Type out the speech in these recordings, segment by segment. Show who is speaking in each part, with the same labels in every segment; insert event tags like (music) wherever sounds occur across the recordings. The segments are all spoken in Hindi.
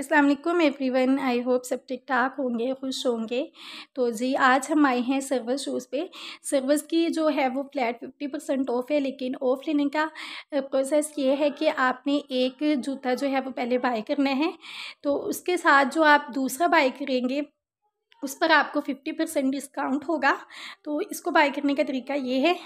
Speaker 1: Aslam everyone I hope सब ठीक ठाक होंगे खुश होंगे तो जी आज हम आए हैं सर्वस शूज़ पे सर्वस की जो है वो फ्लैट फिफ्टी परसेंट ऑफ़ है लेकिन ऑफ़ लेने का प्रोसेस ये है कि आपने एक जूता जो है वो पहले बाय करना है तो उसके साथ जो आप दूसरा बाय करेंगे उस पर आपको फिफ्टी परसेंट डिस्काउंट होगा तो इसको बाय करने का तरीका ये है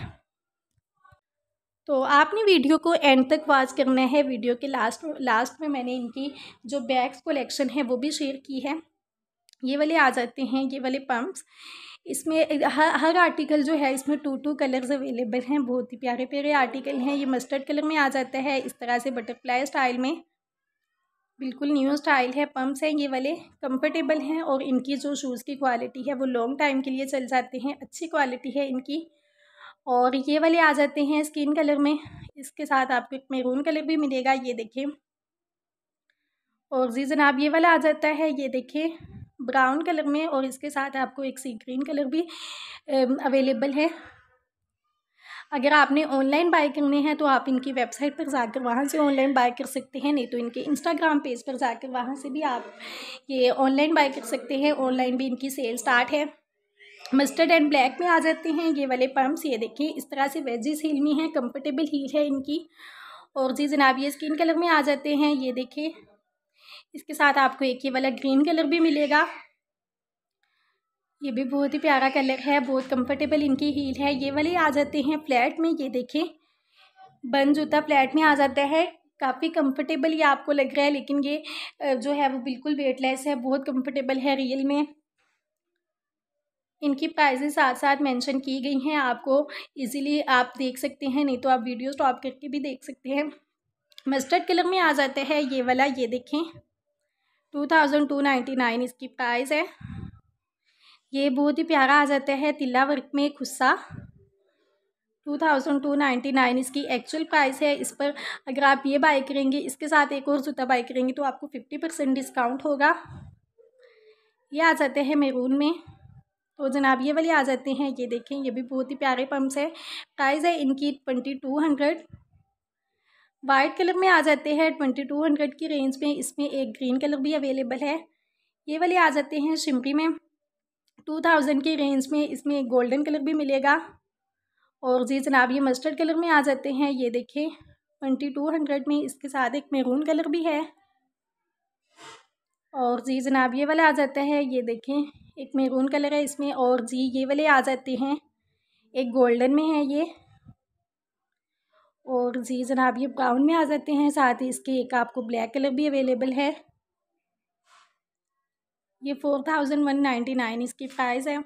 Speaker 1: तो आपने वीडियो को एंड तक वॉच करना है वीडियो के लास्ट लास्ट में मैंने इनकी जो बैग्स कलेक्शन है वो भी शेयर की है ये वाले आ जाते हैं ये वाले पम्प्स इसमें हर हर आर्टिकल जो है इसमें टू टू कलर्स अवेलेबल हैं बहुत ही प्यारे प्यारे आर्टिकल हैं ये मस्टर्ड कलर में आ जाता है इस तरह से बटरफ्लाई स्टाइल में बिल्कुल न्यू स्टाइल है पम्प्स हैं ये वाले कंफर्टेबल हैं और इनकी जो शूज़ की क्वालिटी है वो लॉन्ग टाइम के लिए चल जाते हैं अच्छी क्वालिटी है इनकी और ये वाले आ जाते हैं स्किन कलर में इसके साथ आपको एक मेरून कलर भी मिलेगा ये देखें और जी जनाब ये वाला आ जाता है ये देखें ब्राउन कलर में और इसके साथ आपको एक सी ग्रीन कलर भी अवेलेबल है अगर आपने ऑनलाइन बाय करने हैं तो आप इनकी वेबसाइट पर जाकर वहाँ से ऑनलाइन बाय कर सकते हैं नहीं तो इनके इंस्टाग्राम पेज पर जाकर वहाँ से भी आप ये ऑनलाइन बाय कर सकते हैं ऑनलाइन भी इनकी सेल स्टार्ट है मस्टर्ड एंड ब्लैक में आ जाते हैं ये वाले पम्प्स ये देखिए इस तरह से वेजिस हील में है कंफर्टेबल हील है इनकी और जी जनाब ये स्किन कलर में आ जाते हैं ये देखिए इसके साथ आपको एक ये वाला ग्रीन कलर भी मिलेगा ये भी बहुत ही प्यारा कलर है बहुत कंफर्टेबल इनकी हील है ये वाले आ जाते हैं फ्लैट में ये देखें बन जूता फ्लैट में आ जाता है काफ़ी कंफर्टेबल ये आपको लग रहा है लेकिन ये जो है वो बिल्कुल वेटलेस है बहुत कंफर्टेबल है रियल में इनकी प्राइजेस साथ साथ मेंशन की गई हैं आपको इजीली आप देख सकते हैं नहीं तो आप वीडियो स्टॉप करके भी देख सकते हैं मस्टर्ड कलर में आ जाता है ये वाला ये देखें two thousand two ninety nine इसकी प्राइस है ये बहुत ही प्यारा आ जाता है तिल्ला वर्क में खुस्सा two thousand two ninety nine इसकी एक्चुअल प्राइस है इस पर अगर आप ये बाई करेंगे इसके साथ एक और जूता बाई करेंगे तो आपको फिफ्टी परसेंट डिस्काउंट होगा ये आ जाते हैं मेरून में तो जनाब ये वाली आ जाते हैं ये देखें ये भी बहुत ही प्यारे पम्प्स हैं प्राइस है इनकी twenty two hundred white colour में आ जाते हैं ट्वेंटी टू हंड्रेड की रेंज में इसमें एक ग्रीन कलर भी अवेलेबल है ये वाले आ जाते हैं शिमरी में टू थाउजेंड की रेंज में इसमें एक गोल्डन कलर भी मिलेगा और जी जनाब ये मस्टर्ड कलर में आ जाते हैं ये देखें ट्वेंटी टू हंड्रेड में इसके साथ एक मेरून कलर भी है और जी जनाब ये वाला आ जाता है ये देखें एक मेरून कलर है इसमें और जी ये वाले आ जाते हैं एक गोल्डन में है ये और जी जनाब ये ब्राउन में आ जाते हैं साथ ही इसके एक आपको ब्लैक कलर भी अवेलेबल है ये four thousand one ninety nine इसकी प्राइस है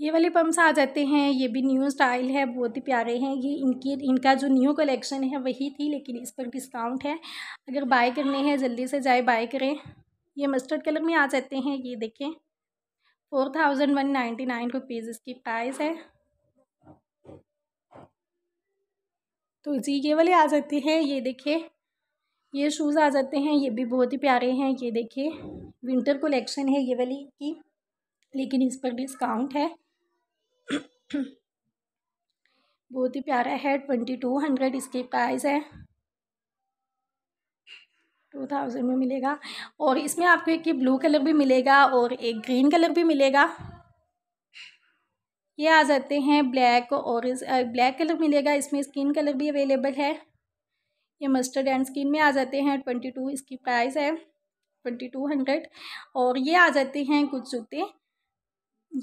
Speaker 1: ये वाले पम्प्स आ जाते हैं ये भी न्यू स्टाइल है बहुत ही प्यारे हैं ये इनकी इनका जो न्यू कलेक्शन है वही थी लेकिन इस पर डिस्काउंट है अगर बाय करने हैं जल्दी से जाए बाय करें ये मस्टर्ड कलर में आ जाते हैं ये देखें four thousand one ninety nine rupees इसकी प्राइस है तो जी ये वाले आ जाते हैं ये देखें ये शूज़ आ जाते हैं ये भी बहुत ही प्यारे हैं ये देखें विंटर कलेक्शन है ये वाली की लेकिन इस पर डिस्काउंट है (coughs) बहुत ही प्यारा है ट्वेंटी टू हंड्रेड इसकी प्राइस है टू थाउजेंड में मिलेगा और इसमें आपको एक ब्लू कलर भी मिलेगा और एक ग्रीन कलर भी मिलेगा ये आ जाते हैं ब्लैक और ब्लैक कलर मिलेगा इसमें स्किन कलर भी अवेलेबल है ये मस्टर्ड एंड स्किन में आ जाते हैं ट्वेंटी टू इसकी प्राइस है ट्वेंटी टू हंड्रेड और ये आ जाते हैं कुछ जूते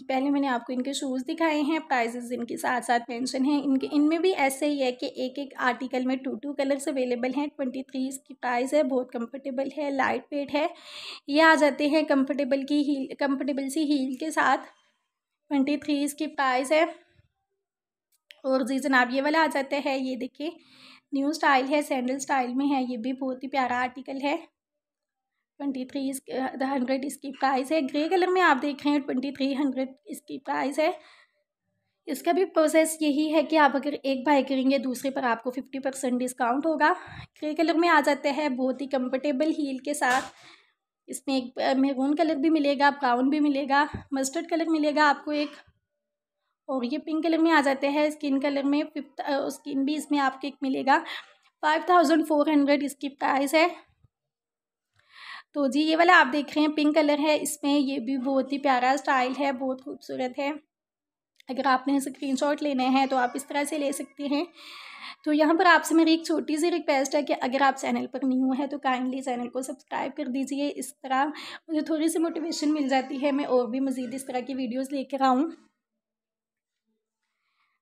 Speaker 1: पहले मैंने आपको इनके शूज़ दिखाए हैं प्राइजेज इनके साथ साथ मेंशन हैं इनके इनमें भी ऐसे ही है कि एक एक आर्टिकल में टू टू कलर्स अवेलेबल हैं ट्वेंटी थ्री इसकी प्राइस है बहुत कंफर्टेबल है लाइट वेट है ये आ जाते हैं कंफर्टेबल की हील कंफर्टेबल सी हील के साथ ट्वेंटी थ्री इसकी प्राइस है और जी जनाब ये वाला आ जाता है ये देखिए न्यू स्टाइल है सैंडल स्टाइल में है ये भी बहुत ही प्यारा आर्टिकल है ट्वेंटी थ्री हंड्रेड इसकी प्राइस है ग्रे कलर में आप देख रहे हैं ट्वेंटी थ्री हंड्रेड इसकी प्राइस है इसका भी प्रोसेस यही है कि आप अगर एक बाय करेंगे दूसरे पर आपको फिफ्टी परसेंट डिस्काउंट होगा ग्रे कलर में आ जाता है बहुत ही कंफर्टेबल हील के साथ इसमें एक मेहरून कलर भी मिलेगा ब्राउन भी मिलेगा मस्टर्ड कलर मिलेगा आपको एक और ये पिंक कलर में आ जाते हैं स्किन कलर में फिफ्थ स्किन भी इसमें आपको एक मिलेगा फाइव थाउजेंड फोर हंड्रेड इसकी प्राइस है तो जी ये वाला आप देख रहे हैं पिंक कलर है इसमें ये भी बहुत ही प्यारा स्टाइल है बहुत खूबसूरत है अगर आपने स्क्रीन शॉट लेने हैं तो आप इस तरह से ले सकते हैं तो यहाँ पर आपसे मेरी एक छोटी सी रिक्वेस्ट है कि अगर आप चैनल पर न्यू हैं तो काइंडली चैनल को सब्सक्राइब कर दीजिए इस तरह मुझे थोड़ी सी मोटिवेशन मिल जाती है मैं और भी मज़ीद इस तरह की वीडियोज़ लेकर आऊँ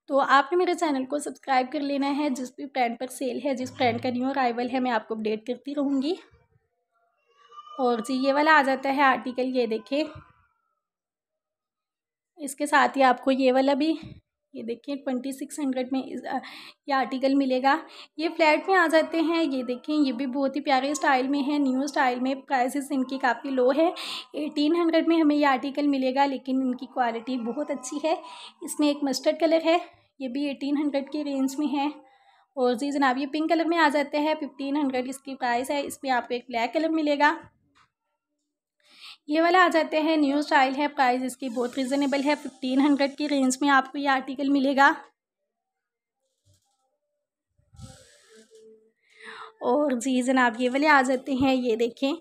Speaker 1: तो आपने मेरे चैनल को सब्सक्राइब कर लेना है जिस भी फ्रेंड पर सेल है जिस फ्रेंड का न्यू अराइवल है मैं आपको अपडेट करती रहूँगी और जी ये वाला आ जाता है आर्टिकल ये देखें इसके साथ ही आपको ये वाला भी ये देखिए ट्वेंटी सिक्स हंड्रेड में ये आर्टिकल मिलेगा ये फ्लैट में आ जाते हैं ये देखें ये भी बहुत ही प्यारे स्टाइल में है न्यू स्टाइल में प्राइसेस इनकी काफ़ी लो है एटीन हंड्रेड में हमें ये आर्टिकल मिलेगा लेकिन इनकी क्वालिटी बहुत अच्छी है इसमें एक मस्टर्ड कलर है ये भी एटीन हंड्रेड की रेंज में है और जी जनाब ये पिंक कलर में आ जाते हैं फिफ्टीन हंड्रेड इसकी प्राइस है इसमें आपको एक ब्लैक कलर मिलेगा ये वाला आ जाते हैं न्यू स्टाइल है प्राइस इसकी बहुत रिजनेबल है फिफ्टीन हंड्रेड की रेंज में आपको ये आर्टिकल मिलेगा और जी जनाब ये वाले आ जाते हैं ये देखें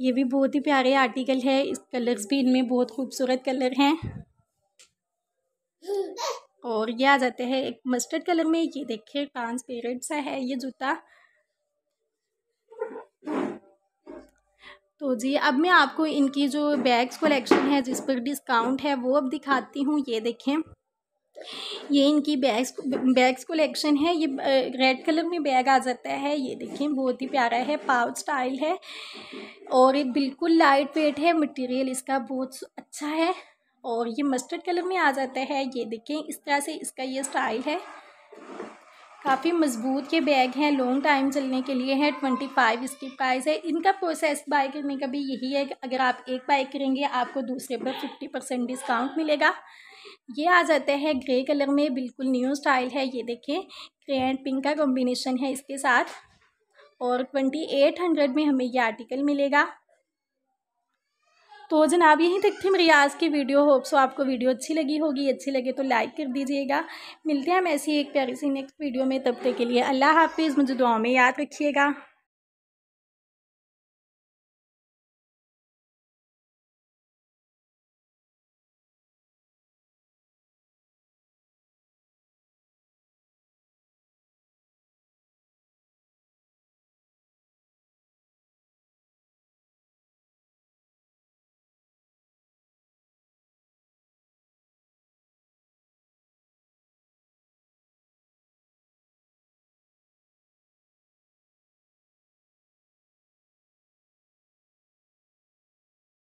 Speaker 1: ये भी बहुत ही प्यारे आर्टिकल है इस कलर्स भी इनमें बहुत खूबसूरत कलर हैं और ये आ जाते हैं एक मस्टर्ड कलर में ये देखें ट्रांसपेरेंट सा है ये जूता तो जी अब मैं आपको इनकी जो बैग्स कलेक्शन है जिस पर डिस्काउंट है वो अब दिखाती हूँ ये देखें ये इनकी बैग्स बैग्स कलेक्शन है ये रेड कलर में बैग आ जाता है ये देखें बहुत ही प्यारा है पाउच स्टाइल है और ये बिल्कुल लाइट वेट है मटेरियल इसका बहुत अच्छा है और ये मस्टर्ड कलर में आ जाता है ये देखें इस तरह से इसका ये स्टाइल है काफ़ी मजबूत ये बैग हैं लॉन्ग टाइम चलने के लिए हैं ट्वेंटी फाइव इसकी प्राइस है इनका प्रोसेस बाय करने का भी यही है कि अगर आप एक बाय करेंगे आपको दूसरे पर फिफ्टी परसेंट डिस्काउंट मिलेगा ये आ जाता है ग्रे कलर में बिल्कुल न्यू स्टाइल है ये देखें ग्रे एंड पिंक का कॉम्बिनेशन है इसके साथ और ट्वेंटी एट हंड्रेड में हमें ये आर्टिकल मिलेगा तो जनाब यहीं तक थी मेरी आज की वीडियो होप सो आपको वीडियो अच्छी लगी होगी अच्छी लगे तो लाइक कर दीजिएगा मिलते हैं हम ऐसी एक प्यारी सी नेक्स्ट वीडियो में तब तक के लिए अल्लाह हाफिज़ मुझे दुआ में याद रखिएगा